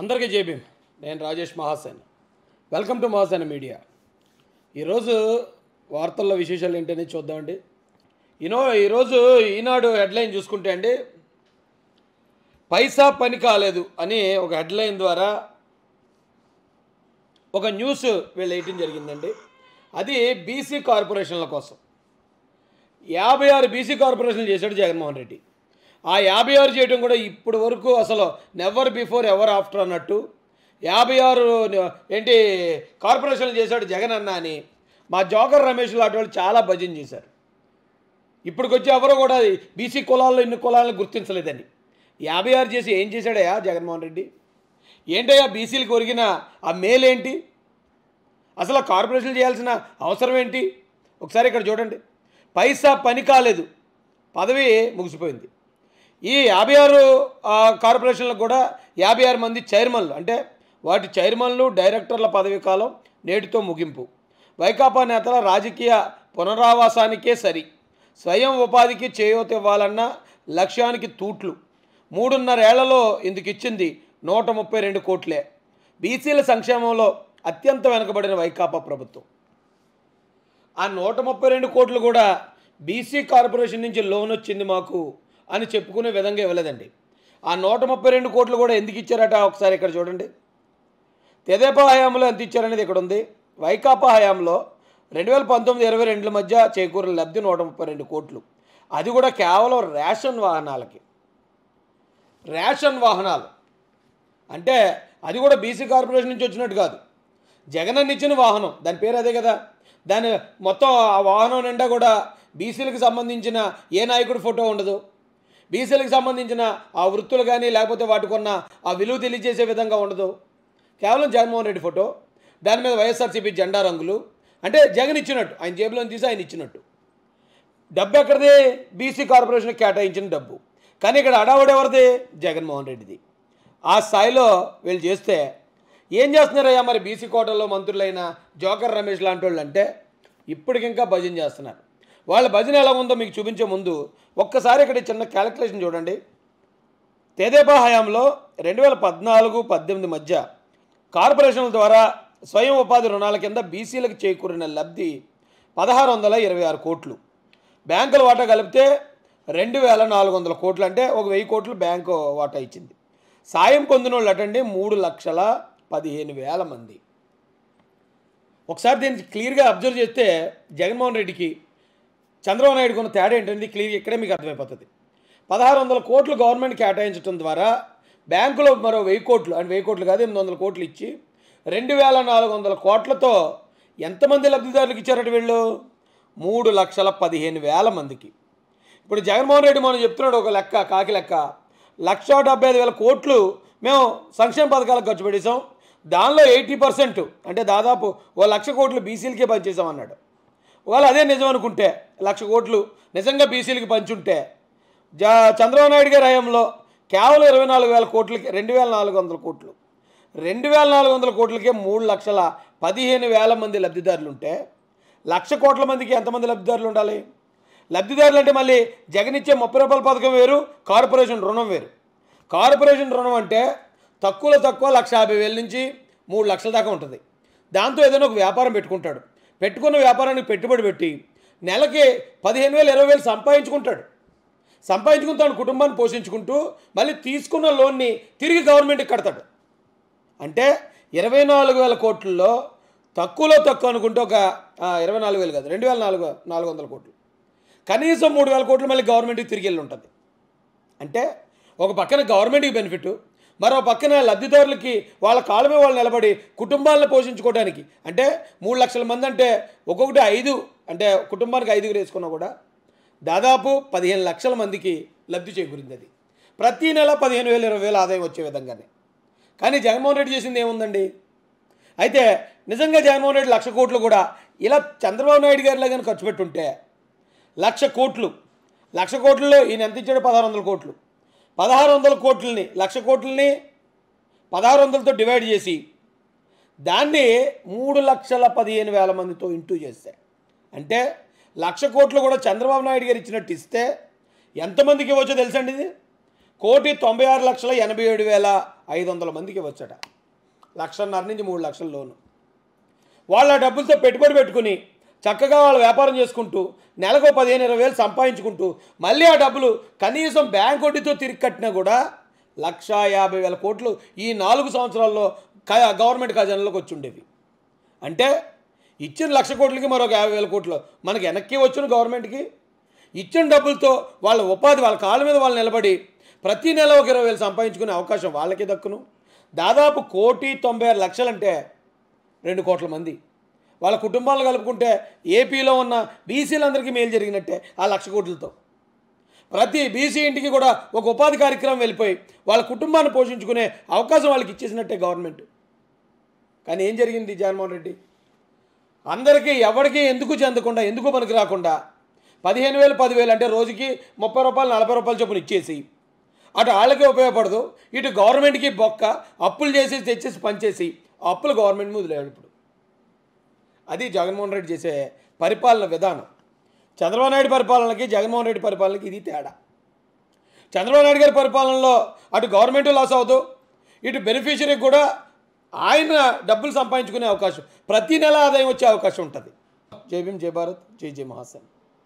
అందరికీ జేబీమ్ నేను Rajesh Mahasen welcome to Mahasena media ఈరోజు వార్తల్లో విశేషాలు ఏంటని చూద్దామండి ఈనో ఈరోజు ఈనాడు హెడ్లైన్ చూసుకుంటే అండి పైసా పని కాలేదు అని ఒక హెడ్లైన్ ద్వారా ఒక న్యూస్ వీళ్ళు వేయటం జరిగిందండి అది బీసీ కార్పొరేషన్ల కోసం యాభై ఆరు బీసీ కార్పొరేషన్లు చేశాడు జగన్మోహన్ రెడ్డి ఆ యాభై ఆరు చేయడం కూడా ఇప్పటి వరకు అసలు నెవర్ బిఫోర్ ఎవర్ ఆఫ్టర్ అన్నట్టు యాభై ఆరు ఏంటి కార్పొరేషన్లు చేశాడు జగన్ అన్న అని మా జోకర్ రమేష్ లాంటి వాళ్ళు చాలా భజన చేశారు ఇప్పటికొచ్చి ఎవరో కూడా బీసీ కులాల్లో ఇన్ని కులాలను గుర్తించలేదని యాభై ఆరు చేసి ఏం చేశాడయ్యా జగన్మోహన్ రెడ్డి ఏంటయ్యా బీసీలు ఒరిగిన ఆ మేల్ ఏంటి అసలు కార్పొరేషన్లు చేయాల్సిన అవసరం ఏంటి ఒకసారి ఇక్కడ చూడండి పైసా పని కాలేదు పదవి ముగిసిపోయింది ఈ యాభై ఆరు కార్పొరేషన్లకు కూడా యాభై ఆరు మంది చైర్మన్లు అంటే వాటి చైర్మన్లు డైరెక్టర్ల పదవీ కాలం నేటితో ముగింపు వైకాపా నేతల రాజకీయ పునరావాసానికే సరి స్వయం ఉపాధికి చేయూత ఇవ్వాలన్న లక్ష్యానికి తూట్లు మూడున్నరేళ్లలో ఇందుకు ఇచ్చింది నూట ముప్పై రెండు కోట్లే బీసీల సంక్షేమంలో అత్యంత వెనుకబడిన వైకాపా ప్రభుత్వం ఆ నూట ముప్పై రెండు కోట్లు కూడా బీసీ కార్పొరేషన్ నుంచి లోన్ వచ్చింది మాకు అని చెప్పుకునే విధంగా ఇవ్వలేదండి ఆ నూట ముప్పై రెండు కోట్లు కూడా ఎందుకు ఇచ్చారట ఒకసారి ఇక్కడ చూడండి తెదేపా హయాంలో ఎంత ఇచ్చారనేది ఇక్కడ ఉంది వైకాపా హయాంలో రెండు వేల పంతొమ్మిది ఇరవై రెండుల మధ్య చేకూరిన లబ్ధి నూట ముప్పై రెండు కోట్లు అది కూడా కేవలం రేషన్ వాహనాలకి రేషన్ వాహనాలు అంటే అది కూడా బీసీ కార్పొరేషన్ నుంచి వచ్చినట్టు కాదు జగనన్న ఇచ్చిన వాహనం దాని పేరు అదే కదా దాని మొత్తం ఆ వాహనం నిండా కూడా బీసీలకు సంబంధించిన ఏ నాయకుడి ఫోటో ఉండదు బీసీలకు సంబంధించిన ఆ వృత్తులు కానీ లేకపోతే ఉన్న ఆ విలువ తెలియజేసే విధంగా ఉండదు కేవలం జగన్మోహన్ రెడ్డి ఫోటో దాని మీద వైఎస్ఆర్సీపీ జెండా రంగులు అంటే జగన్ ఇచ్చినట్టు ఆయన జేబులోని తీసి ఆయన ఇచ్చినట్టు డబ్బు ఎక్కడిది బీసీ కార్పొరేషన్ కేటాయించిన డబ్బు కానీ ఇక్కడ అడావుడు ఎవరిది జగన్మోహన్ రెడ్డిది ఆ స్థాయిలో వీళ్ళు చేస్తే ఏం చేస్తున్నారయ్యా మరి బీసీ కోటల్లో మంత్రులైన జోకర్ రమేష్ లాంటి వాళ్ళు అంటే ఇప్పటికింకా భజన చేస్తున్నారు వాళ్ళ భజన ఎలా ఉందో మీకు చూపించే ముందు ఒక్కసారి ఇక్కడ చిన్న క్యాలిక్యులేషన్ చూడండి తెదేపా హయాంలో రెండు వేల పద్నాలుగు పద్దెనిమిది మధ్య కార్పొరేషన్ల ద్వారా స్వయం ఉపాధి రుణాల కింద బీసీలకు చేకూరిన లబ్ధి పదహారు వందల ఇరవై ఆరు కోట్లు బ్యాంకుల వాటా కలిపితే రెండు వేల నాలుగు వందల కోట్లు అంటే ఒక వెయ్యి కోట్లు బ్యాంకు వాటా ఇచ్చింది సాయం పొందిన వాళ్ళు అటండి మూడు లక్షల పదిహేను వేల మంది ఒకసారి దీన్ని క్లియర్గా అబ్జర్వ్ చేస్తే జగన్మోహన్ రెడ్డికి చంద్రబాబు నాయుడుకు ఉన్న తేడా ఏంటంటే క్లియర్ ఇక్కడే మీకు అర్థమైపోతుంది పదహారు వందల కోట్లు గవర్నమెంట్ కేటాయించడం ద్వారా బ్యాంకులో మరో వెయ్యి కోట్లు అంటే వెయ్యి కోట్లు కాదు ఎనిమిది వందల కోట్లు ఇచ్చి రెండు వేల నాలుగు వందల కోట్లతో ఎంతమంది లబ్ధిదారులకు ఇచ్చారట వీళ్ళు మూడు లక్షల పదిహేను వేల మందికి ఇప్పుడు జగన్మోహన్ రెడ్డి మనం చెప్తున్నాడు ఒక లెక్క కాకి లెక్క లక్ష డెబ్బై ఐదు వేల కోట్లు మేము సంక్షేమ పథకాలకు ఖర్చు పెట్టేశాం దానిలో ఎయిటీ పర్సెంట్ అంటే దాదాపు ఓ లక్ష కోట్లు బీసీలకే పనిచేసామన్నాడు ఒకవేళ అదే నిజం అనుకుంటే లక్ష కోట్లు నిజంగా బీసీలకు పంచుంటే జా చంద్రబాబు నాయుడు గారి హయంలో కేవలం ఇరవై నాలుగు వేల కోట్లకి రెండు వేల నాలుగు వందల కోట్లు రెండు వేల నాలుగు వందల కోట్లకే మూడు లక్షల పదిహేను వేల మంది లబ్ధిదారులు ఉంటే లక్ష కోట్ల మందికి ఎంతమంది లబ్ధిదారులు ఉండాలి లబ్ధిదారులు అంటే మళ్ళీ జగన్ ఇచ్చే ముప్పై రూపాయల పథకం వేరు కార్పొరేషన్ రుణం వేరు కార్పొరేషన్ రుణం అంటే తక్కువలో తక్కువ లక్ష యాభై వేల నుంచి మూడు లక్షల దాకా ఉంటుంది దాంతో ఏదైనా ఒక వ్యాపారం పెట్టుకుంటాడు పెట్టుకున్న వ్యాపారానికి పెట్టుబడి పెట్టి నెలకి పదిహేను వేలు ఇరవై వేలు సంపాదించుకుంటాడు సంపాదించుకుని తన కుటుంబాన్ని పోషించుకుంటూ మళ్ళీ తీసుకున్న లోన్ని తిరిగి గవర్నమెంట్కి కడతాడు అంటే ఇరవై నాలుగు వేల కోట్లలో తక్కువలో తక్కువ అనుకుంటే ఒక ఇరవై నాలుగు వేలు కాదు రెండు వేల నాలుగు నాలుగు వందల కోట్లు కనీసం మూడు వేల కోట్లు మళ్ళీ గవర్నమెంట్కి తిరిగి వెళ్ళి ఉంటుంది అంటే ఒక పక్కన గవర్నమెంట్కి బెనిఫిట్ మరో పక్కన లబ్ధిదారులకి వాళ్ళ కాళ్ళ వాళ్ళు నిలబడి కుటుంబాలను పోషించుకోవడానికి అంటే మూడు లక్షల మంది అంటే ఒక్కొక్కటి ఐదు అంటే కుటుంబానికి ఐదుగురు వేసుకున్నా కూడా దాదాపు పదిహేను లక్షల మందికి లబ్ధి చేకూరింది అది ప్రతీ నెల పదిహేను వేల ఇరవై వేల ఆదాయం వచ్చే విధంగానే కానీ జగన్మోహన్ రెడ్డి చేసింది ఏముందండి అయితే నిజంగా జగన్మోహన్ రెడ్డి లక్ష కోట్లు కూడా ఇలా చంద్రబాబు నాయుడు గారిలో కానీ ఖర్చు పెట్టుంటే లక్ష కోట్లు లక్ష కోట్లలో ఈయన ఎంత ఇచ్చాడు పదహారు వందల కోట్లు పదహారు వందల కోట్లని లక్ష కోట్లని పదహారు వందలతో డివైడ్ చేసి దాన్ని మూడు లక్షల పదిహేను వేల మందితో ఇంటూ చేస్తే అంటే లక్ష కోట్లు కూడా చంద్రబాబు నాయుడు గారు ఇచ్చినట్టు ఇస్తే ఎంతమందికి ఇవ్వచ్చో తెలుసండి ఇది కోటి తొంభై ఆరు లక్షల ఎనభై ఏడు వేల ఐదు వందల మందికి ఇవ్వచ్చట లక్షన్నర నుంచి మూడు లక్షల లోను వాళ్ళ డబ్బులతో పెట్టుబడి పెట్టుకుని చక్కగా వాళ్ళు వ్యాపారం చేసుకుంటూ నెలకు పదిహేను ఇరవై వేలు సంపాదించుకుంటూ మళ్ళీ ఆ డబ్బులు కనీసం బ్యాంక్ వడ్డీతో తిరిగి కట్టినా కూడా లక్షా యాభై వేల కోట్లు ఈ నాలుగు సంవత్సరాల్లో గవర్నమెంట్ ఖజానాలోకి వచ్చి ఉండేవి అంటే ఇచ్చిన లక్ష కోట్లకి మరొక యాభై వేల కోట్లు మనకి వెనక్కి వచ్చిన గవర్నమెంట్కి ఇచ్చిన డబ్బులతో వాళ్ళ ఉపాధి వాళ్ళ కాళ్ళ మీద వాళ్ళు నిలబడి ప్రతి నెల ఒక ఇరవై వేలు సంపాదించుకునే అవకాశం వాళ్ళకే దక్కును దాదాపు కోటి తొంభై ఆరు లక్షలంటే రెండు కోట్ల మంది వాళ్ళ కుటుంబాలు కలుపుకుంటే ఏపీలో ఉన్న బీసీలందరికీ మేలు జరిగినట్టే ఆ లక్ష కోట్లతో ప్రతి బీసీ ఇంటికి కూడా ఒక ఉపాధి కార్యక్రమం వెళ్ళిపోయి వాళ్ళ కుటుంబాన్ని పోషించుకునే అవకాశం వాళ్ళకి ఇచ్చేసినట్టే గవర్నమెంట్ కానీ ఏం జరిగింది జగన్మోహన్ రెడ్డి అందరికీ ఎవరికీ ఎందుకు చెందకుండా ఎందుకు పనికి రాకుండా పదిహేను వేలు పదివేలు అంటే రోజుకి ముప్పై రూపాయలు నలభై రూపాయలు చొప్పున ఇచ్చేసి అటు వాళ్ళకే ఉపయోగపడదు ఇటు గవర్నమెంట్కి బొక్క అప్పులు చేసి తెచ్చేసి పనిచేసి అప్పులు గవర్నమెంట్ మీద ఇప్పుడు అది జగన్మోహన్ రెడ్డి చేసే పరిపాలన విధానం చంద్రబాబు నాయుడు పరిపాలనకి జగన్మోహన్ రెడ్డి పరిపాలనకి ఇది తేడా చంద్రబాబు నాయుడు గారి పరిపాలనలో అటు గవర్నమెంట్ లాస్ అవ్వదు ఇటు బెనిఫిషరీకి కూడా ఆయన డబ్బులు సంపాదించుకునే అవకాశం ప్రతి నెల ఆదాయం వచ్చే అవకాశం ఉంటుంది జై భీమ్ జై భారత్ జై జై మహాసన్